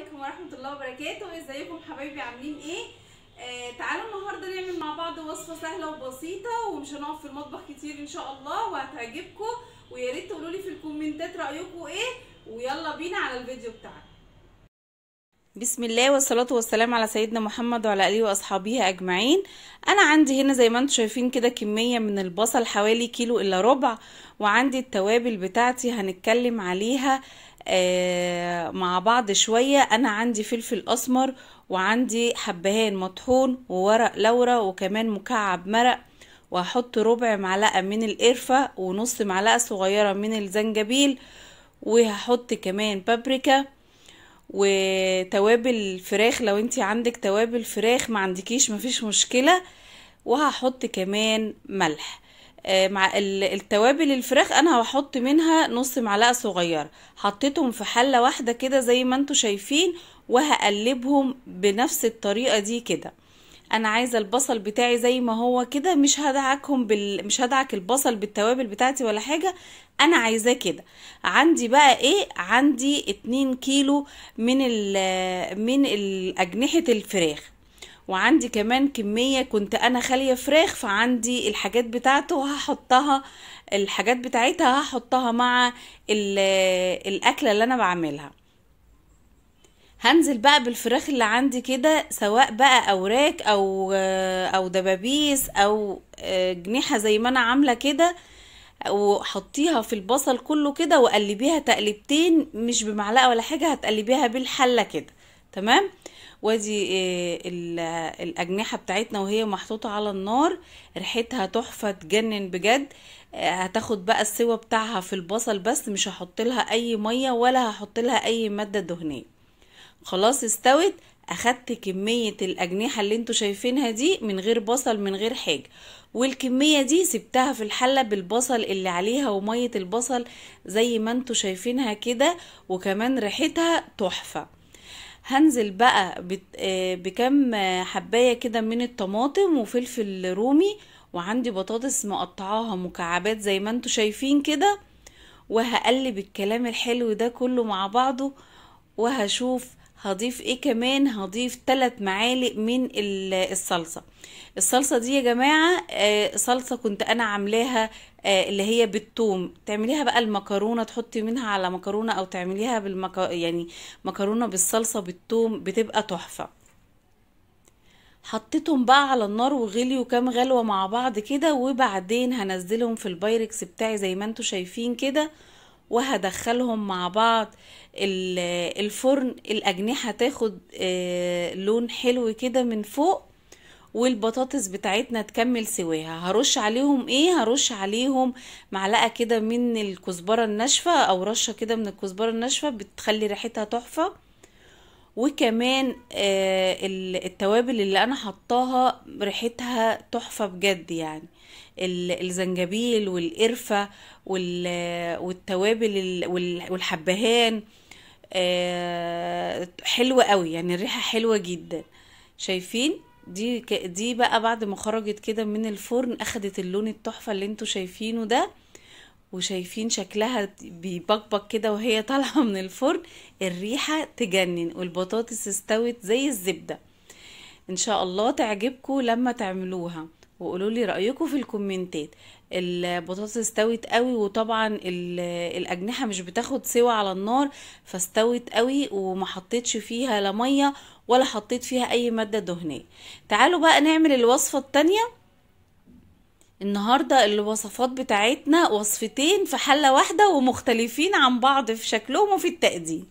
عليكم ورحمه الله وبركاته ازيكم حبايبي عاملين ايه آه تعالوا النهارده نعمل مع بعض وصفه سهله وبسيطه ومش هنقف في المطبخ كتير ان شاء الله وهتعجبكم ويا ريت تقولوا لي في الكومنتات رايكم ايه ويلا بينا على الفيديو بتاعنا بسم الله والصلاة والسلام على سيدنا محمد وعلى آله وأصحابه أجمعين أنا عندي هنا زي ما انتم شايفين كده كمية من البصل حوالي كيلو إلا ربع وعندي التوابل بتاعتي هنتكلم عليها آه، مع بعض شوية أنا عندي فلفل أسمر وعندي حبهان مطحون وورق لورا وكمان مكعب مرق وهحط ربع معلقة من القرفة ونص معلقة صغيرة من الزنجبيل وهحط كمان بابريكا وتوابل فراخ لو انت عندك توابل فراخ ما عندكيش مفيش مشكلة وهحط كمان ملح آه، مع التوابل الفراخ انا هحط منها نص معلقه صغيره حطيتهم في حله واحده كده زي ما انتم شايفين وهقلبهم بنفس الطريقه دي كده انا عايزه البصل بتاعي زي ما هو كده مش هدعكهم بال... مش هدعك البصل بالتوابل بتاعتي ولا حاجه انا عايزاه كده عندي بقى ايه عندي اتنين كيلو من ال... من اجنحه الفراخ وعندي كمان كمية كنت أنا خالية فراخ فعندي الحاجات بتاعته هحطها الحاجات بتاعتها هحطها مع الأكلة اللي أنا بعملها هنزل بقى بالفراخ اللي عندي كده سواء بقى اوراك او او دبابيس او آه، جنيحه زي ما انا عامله كده وحطيها في البصل كله كده وقلبيها تقلبتين مش بمعلقه ولا حاجه هتقلبيها بالحله كده تمام وادي آه، الاجنحه بتاعتنا وهي محطوطه على النار ريحتها تحفه تجنن بجد آه، هتاخد بقى السوى بتاعها في البصل بس مش هحط لها اي ميه ولا هحط لها اي ماده دهنيه خلاص استوت اخدت كمية الاجنحة اللي انتوا شايفينها دي من غير بصل من غير حاجة والكمية دي سبتها في الحلة بالبصل اللي عليها ومية البصل زي ما انتوا شايفينها كده وكمان ريحتها تحفة هنزل بقى آه، بكم حبايه كده من الطماطم وفلفل رومي وعندي بطاطس مقطعاها مكعبات زي ما انتوا شايفين كده وهقلب الكلام الحلو ده كله مع بعضه وهشوف هضيف ايه كمان هضيف ثلاث معالق من الصلصه الصلصه دي يا جماعه آه، صلصه كنت انا عاملاها آه، اللي هي بالثوم تعمليها بقى المكرونه تحطي منها على مكرونه او تعمليها بالمك يعني مكرونه بالصلصه بالثوم بتبقى تحفه حطيتهم بقى على النار وغليوا كام غلوه مع بعض كده وبعدين هنزلهم في البايركس بتاعي زي ما انتم شايفين كده وهدخلهم مع بعض الفرن الاجنحه تاخد آه، لون حلو كده من فوق والبطاطس بتاعتنا تكمل سواها هرش عليهم ايه هرش عليهم معلقه كده من الكزبره الناشفه او رشه كده من الكزبره الناشفه بتخلي ريحتها تحفه وكمان آه، التوابل اللي انا حطاها ريحتها تحفه بجد يعني الزنجبيل والقرفه والتوابل والحبهان آه، حلوه قوي يعني الريحه حلوه جدا شايفين دي دي بقى بعد ما خرجت كده من الفرن اخدت اللون التحفه اللي انتوا شايفينه ده وشايفين شكلها بيبقبق كده وهي طالعة من الفرن الريحة تجنن والبطاطس استوت زي الزبدة ان شاء الله تعجبكم لما تعملوها وقولوا لي رايكم في الكومنتات البطاطس استوت قوي وطبعا الاجنحه مش بتاخد سوى على النار فاستوت قوي وما حطيتش فيها لا ميه ولا حطيت فيها اي ماده دهنيه تعالوا بقى نعمل الوصفه الثانيه النهارده الوصفات بتاعتنا وصفتين في حله واحده ومختلفين عن بعض في شكلهم وفي التقديم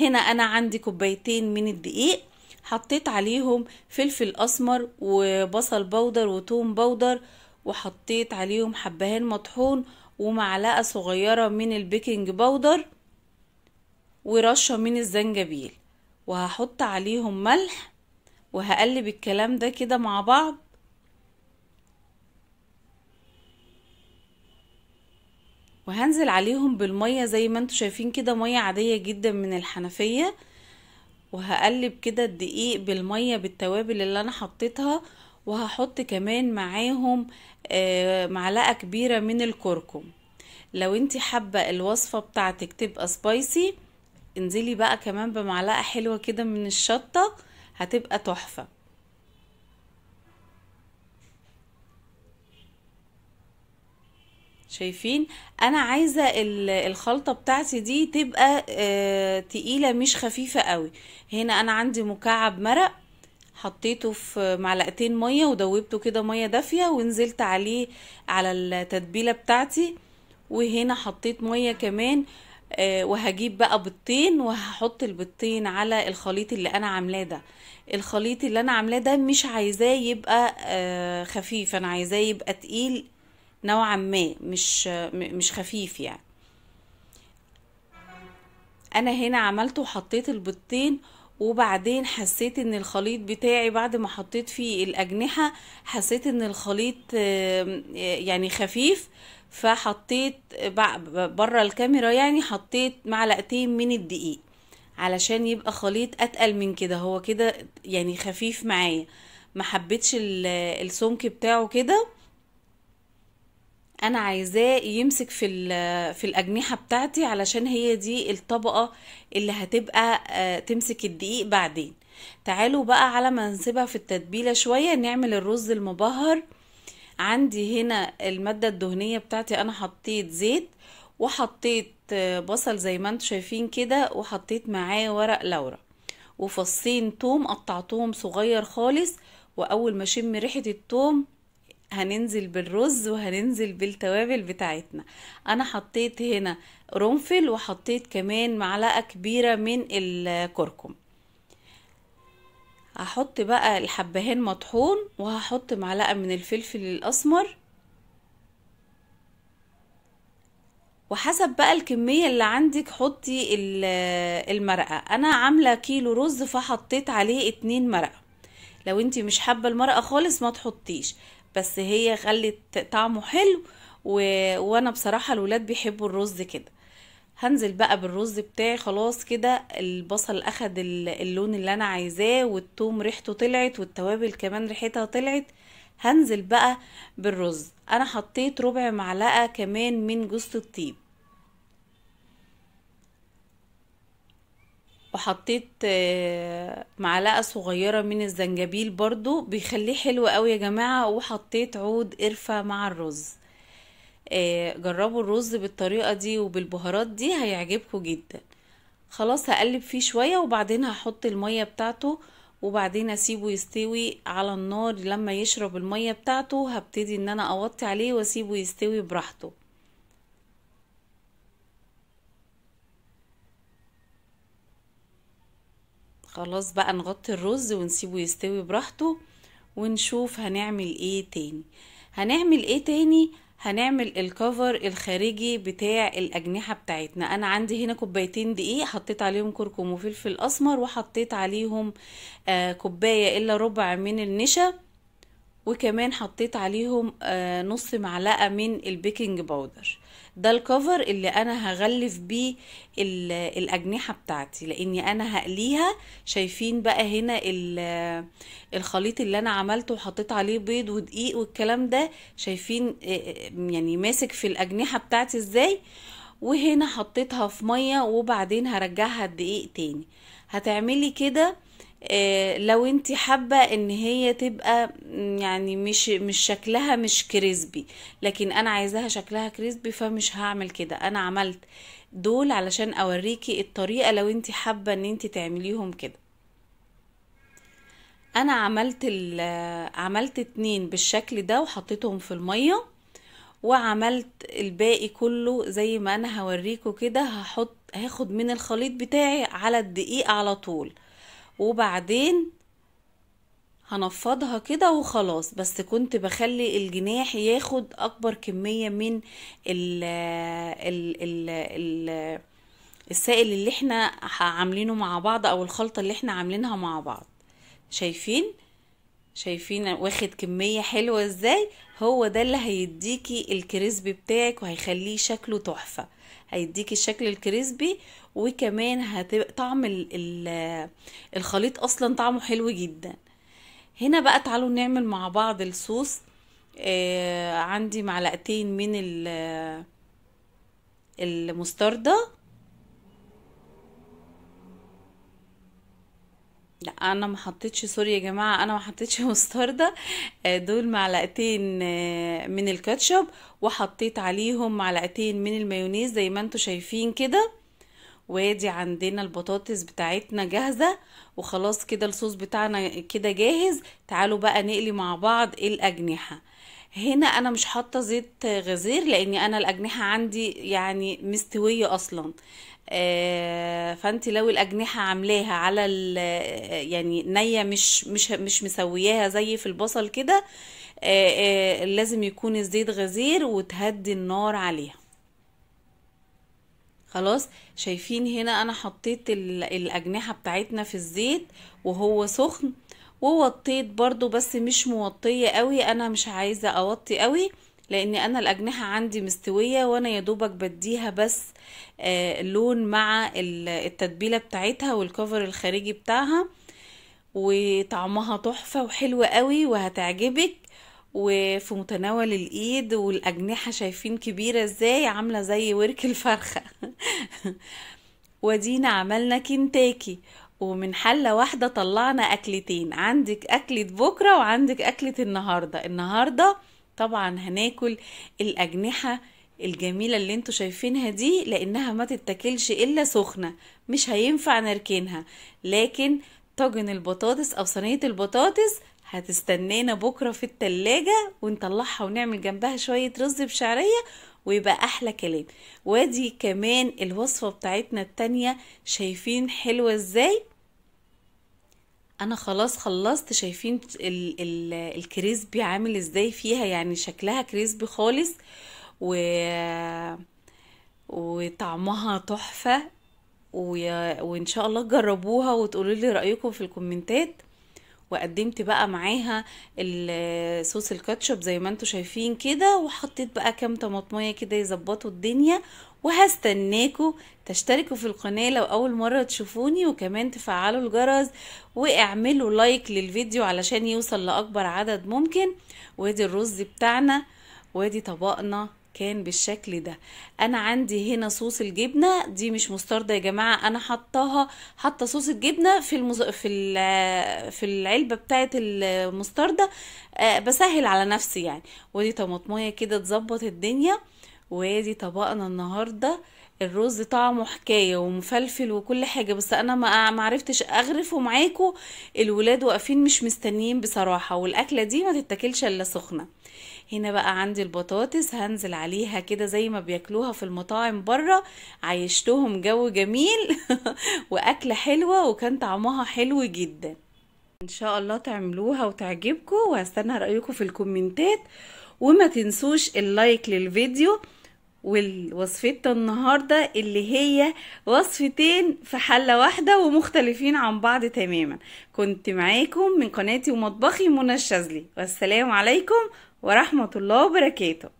هنا انا عندي كوبايتين من الدقيق حطيت عليهم فلفل اسمر وبصل بودر وتوم بودر وحطيت عليهم حبهان مطحون ومعلقه صغيره من البيكنج بودر ورشه من الزنجبيل وهحط عليهم ملح وهقلب الكلام ده كده مع بعض وهنزل عليهم بالمية زي ما انتوا شايفين كده مية عادية جدا من الحنفية وهقلب كده الدقيق بالمية بالتوابل اللي انا حطيتها وهحط كمان معاهم آه، معلقة كبيرة من الكركم لو انت حابة الوصفة بتاعتك تبقى سبايسي انزلي بقى كمان بمعلقة حلوة كده من الشطة هتبقى تحفة شايفين انا عايزه الخلطه بتاعتي دي تبقى آه، تقيله مش خفيفه قوي هنا انا عندي مكعب مرق حطيته في معلقتين ميه ودوبته كده ميه دافيه ونزلت عليه على التتبيله بتاعتي وهنا حطيت ميه كمان آه، وهجيب بقى بيضتين وهحط البيضتين على الخليط اللي انا عاملاه ده الخليط اللي انا عاملاه ده مش عايزاه يبقى آه، خفيف انا عايزاه يبقى تقيل نوعا ما مش مش خفيف يعني انا هنا عملته وحطيت البيضتين وبعدين حسيت ان الخليط بتاعي بعد ما حطيت فيه الاجنحة حسيت ان الخليط يعني خفيف فحطيت بره الكاميرا يعني حطيت معلقتين من الدقيق علشان يبقى خليط اتقل من كده هو كده يعني خفيف معايا ما حبيتش السمك بتاعه كده انا عايزاه يمسك في في الاجنحه بتاعتي علشان هي دي الطبقه اللي هتبقى آه، تمسك الدقيق بعدين تعالوا بقى على ما نسيبها في التتبيله شويه نعمل الرز المبهر عندي هنا الماده الدهنيه بتاعتي انا حطيت زيت وحطيت آه، بصل زي ما انتم شايفين كده وحطيت معاه ورق لورا وفصين توم قطعتهم صغير خالص واول ما شم ريحه التوم هننزل بالرز وهننزل بالتوابل بتاعتنا انا حطيت هنا قرنفل وحطيت كمان معلقه كبيره من الكركم هحط بقى الحبهان مطحون وهحط معلقه من الفلفل الاسمر وحسب بقى الكميه اللي عندك حطي المرقه انا عامله كيلو رز فحطيت عليه اتنين مرقه لو انت مش حابه المرقه خالص ما تحطيش بس هي خلت طعمه حلو و... وانا بصراحه الولاد بيحبوا الرز كده هنزل بقى بالرز بتاعي خلاص كده البصل اخد اللون اللي انا عايزاه والثوم ريحته طلعت والتوابل كمان ريحتها طلعت هنزل بقى بالرز انا حطيت ربع معلقه كمان من جوز الطيب وحطيت آه، معلقة صغيرة من الزنجبيل برضو بيخليه حلو قوي يا جماعة وحطيت عود قرفة مع الرز آه، جربوا الرز بالطريقة دي وبالبهارات دي هيعجبكم جدا خلاص هقلب فيه شوية وبعدين هحط المية بتاعته وبعدين اسيبه يستوي على النار لما يشرب المية بتاعته هبتدي ان انا اوطي عليه واسيبه يستوي براحته خلاص بقى نغطي الرز ونسيبه يستوي براحته ونشوف هنعمل ايه تاني هنعمل ايه تاني هنعمل الكفر الخارجي بتاع الاجنحه بتاعتنا انا عندي هنا كوبايتين دقيق حطيت عليهم كركم وفلفل اسمر وحطيت عليهم آه كوبايه الا ربع من النشا وكمان حطيت عليهم آه نص معلقه من البيكنج باودر ده الكفر اللي انا هغلف بيه الاجنحه بتاعتي لاني انا هقليها شايفين بقى هنا الخليط اللي انا عملته وحطيت عليه بيض ودقيق والكلام ده شايفين آه، آه، يعني ماسك في الاجنحه بتاعتي ازاي وهنا حطيتها في ميه وبعدين هرجعها الدقيق تاني هتعملي كده آه، لو انت حابه ان هي تبقى يعني مش مش شكلها مش كريسبي لكن انا عايزاها شكلها كريسبي فمش هعمل كده انا عملت دول علشان اوريكي الطريقه لو انت حابه ان انت تعمليهم كده انا عملت عملت اتنين بالشكل ده وحطيتهم في الميه وعملت الباقي كله زي ما انا هوريكم كده هحط هاخد من الخليط بتاعي على الدقيق على طول وبعدين هنفضها كده وخلاص بس كنت بخلي الجناح ياخد اكبر كمية من ال ال ال الـ السائل اللي احنا عاملينه مع بعض او الخلطة اللي احنا عاملينها مع بعض شايفين؟ شايفين واخد كمية حلوة ازاي هو ده اللي هيديكي الكريسبي بتاعك وهيخليه شكله تحفة هيديكي الشكل الكريسبي وكمان هتبقى طعم ال ال الخليط اصلا طعمه حلو جدا هنا بقى تعالوا نعمل مع بعض الصوص آه عندي معلقتين من المستردة لا انا ما حطيتش سوري يا جماعه انا ما حطيتش مستردة آه، دول معلقتين آه، من الكاتشب وحطيت عليهم معلقتين من المايونيز زي ما انتم شايفين كده وادي عندنا البطاطس بتاعتنا جاهزه وخلاص كده الصوص بتاعنا كده جاهز تعالوا بقى نقلي مع بعض الاجنحه هنا انا مش حاطه زيت غزير لاني انا الاجنحه عندي يعني مستويه اصلا آه، فانت لو الاجنحه عاملاها على يعني نيه مش مش مش مسوياها زي في البصل كده آه، آه، لازم يكون الزيت غزير وتهدي النار عليها خلاص شايفين هنا انا حطيت الاجنحه بتاعتنا في الزيت وهو سخن ووطيت برضو بس مش موطية قوي انا مش عايزة اوطي قوي لان انا الاجنحة عندي مستوية وانا يدوبك بديها بس آه، لون مع التتبيلة بتاعتها والكفر الخارجي بتاعها وطعمها تحفة وحلوة قوي وهتعجبك وفي متناول الايد والاجنحة شايفين كبيرة ازاي عاملة زي ورك الفرخة ودينا عملنا كنتاكي ومن حلة واحدة طلعنا أكلتين عندك أكلة بكرة وعندك أكلة النهاردة النهاردة طبعا هناكل الأجنحة الجميلة اللي انتوا شايفينها دي لأنها ما تتاكلش إلا سخنة مش هينفع نركنها لكن طاجن البطاطس أو صينية البطاطس هتستنانا بكرة في التلاجة ونطلعها ونعمل جنبها شوية رز بشعرية ويبقى احلى كلام وادي كمان الوصفه بتاعتنا التانية شايفين حلوه ازاي انا خلاص خلصت شايفين ال ال الكريسبي عامل ازاي فيها يعني شكلها كريسبي خالص و وطعمها تحفه و... وان شاء الله تجربوها وتقولوا لي رايكم في الكومنتات وقدمت بقى معاها صوص الكاتشب زي ما انتم شايفين كده وحطيت بقى كام طماطميه كده يظبطوا الدنيا وهستناكم تشتركوا في القناة لو أول مرة تشوفوني وكمان تفعلوا الجرس واعملوا لايك للفيديو علشان يوصل لأكبر عدد ممكن وادي الرز بتاعنا وادي طبقنا كان بالشكل ده انا عندي هنا صوص الجبنه دي مش مستردة يا جماعه انا حطاها حاطه صوص الجبنه في المز... في ال... في العلبه بتاعه المستردة آه، بسهل على نفسي يعني ودي طماطميه كده تظبط الدنيا وادي طبقنا النهارده الرز طعمه حكايه ومفلفل وكل حاجه بس انا ما معرفتش اغرفه معاكم الولاد واقفين مش مستنيين بصراحه والاكله دي ما تتاكلش الا سخنه هنا بقى عندي البطاطس هنزل عليها كده زي ما بياكلوها في المطاعم بره عيشتهم جو جميل واكله حلوه وكان طعمها حلو جدا ان شاء الله تعملوها وتعجبكم وهستنى رايكم في الكومنتات وما تنسوش اللايك للفيديو والوصفتة النهاردة اللي هي وصفتين في حلة واحدة ومختلفين عن بعض تماما كنت معاكم من قناتي ومطبخي منى الشاذلي والسلام عليكم ورحمة الله وبركاته